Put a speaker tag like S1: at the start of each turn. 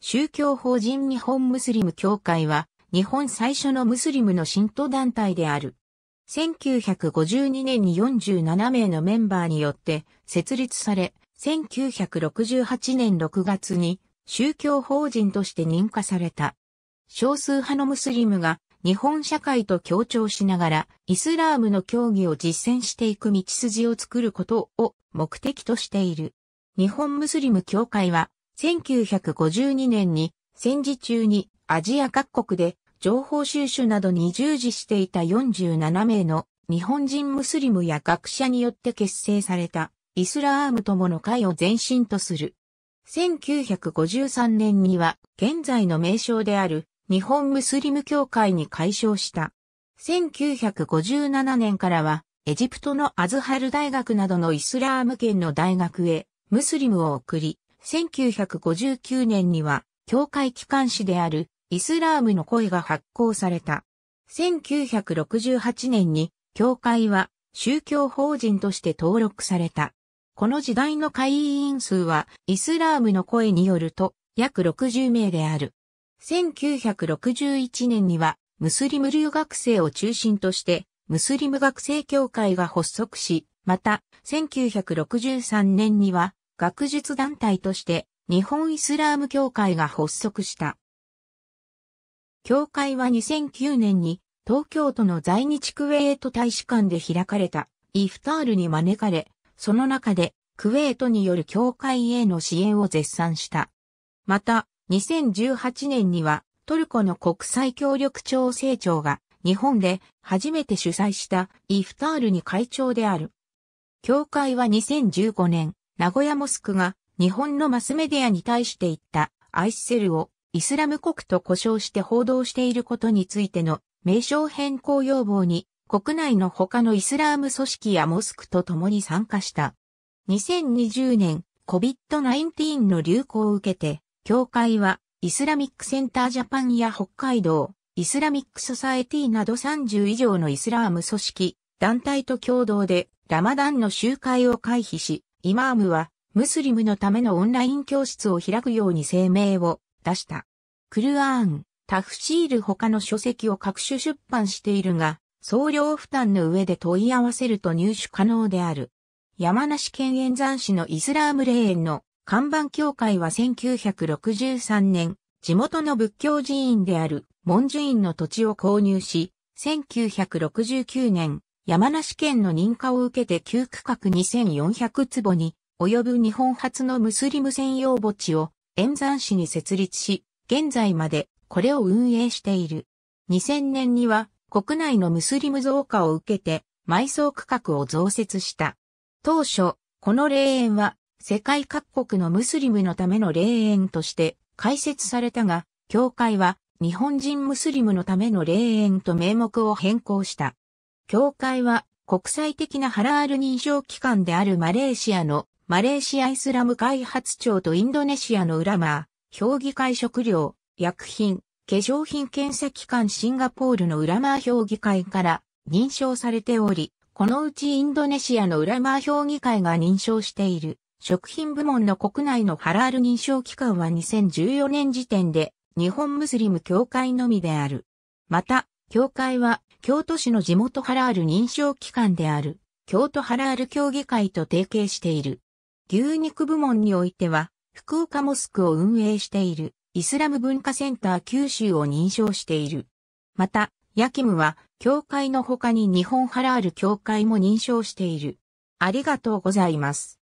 S1: 宗教法人日本ムスリム協会は、日本最初のムスリムの信徒団体である。1952年に47名のメンバーによって設立され、1968年6月に宗教法人として認可された。少数派のムスリムが日本社会と協調しながらイスラームの教義を実践していく道筋を作ることを目的としている。日本ムスリム協会は1952年に戦時中にアジア各国で情報収集などに従事していた47名の日本人ムスリムや学者によって結成されたイスラーム友の会を前身とする。1953年には現在の名称である日本ムスリム協会に改称した。1957年からはエジプトのアズハル大学などのイスラーム圏の大学へムスリムを送り、1959年には、教会機関誌であるイスラームの声が発行された。1968年に、教会は宗教法人として登録された。この時代の会員数は、イスラームの声によると、約60名である。1961年には、ムスリム留学生を中心として、ムスリム学生協会が発足し、また、1963年には、学術団体として日本イスラーム協会が発足した。協会は2009年に東京都の在日クウェート大使館で開かれたイフタールに招かれ、その中でクウェートによる協会への支援を絶賛した。また、2018年にはトルコの国際協力調整庁が日本で初めて主催したイフタールに会長である。協会は2015年、名古屋モスクが日本のマスメディアに対して言ったアイスセルをイスラム国と呼称して報道していることについての名称変更要望に国内の他のイスラーム組織やモスクと共に参加した。2020年 COVID-19 の流行を受けて、協会はイスラミックセンタージャパンや北海道、イスラミックソサエティなど30以上のイスラーム組織、団体と共同でラマダンの集会を回避し、イマームは、ムスリムのためのオンライン教室を開くように声明を出した。クルアーン、タフシール他の書籍を各種出版しているが、送料負担の上で問い合わせると入手可能である。山梨県演山市のイスラーム霊園の看板協会は1963年、地元の仏教寺院である文殊院の土地を購入し、1969年、山梨県の認可を受けて旧区画2400坪に及ぶ日本初のムスリム専用墓地を円山市に設立し、現在までこれを運営している。2000年には国内のムスリム増加を受けて埋葬区画を増設した。当初、この霊園は世界各国のムスリムのための霊園として開設されたが、教会は日本人ムスリムのための霊園と名目を変更した。協会は国際的なハラール認証機関であるマレーシアのマレーシアイスラム開発庁とインドネシアのウラマー、評議会食料、薬品、化粧品検査機関シンガポールのウラマー評議会から認証されており、このうちインドネシアのウラマー評議会が認証している食品部門の国内のハラール認証機関は2014年時点で日本ムスリム協会のみである。また、協会は、京都市の地元ハラール認証機関である、京都ハラール協議会と提携している。牛肉部門においては、福岡モスクを運営している、イスラム文化センター九州を認証している。また、ヤキムは、協会の他に日本ハラール協会も認証している。ありがとうございます。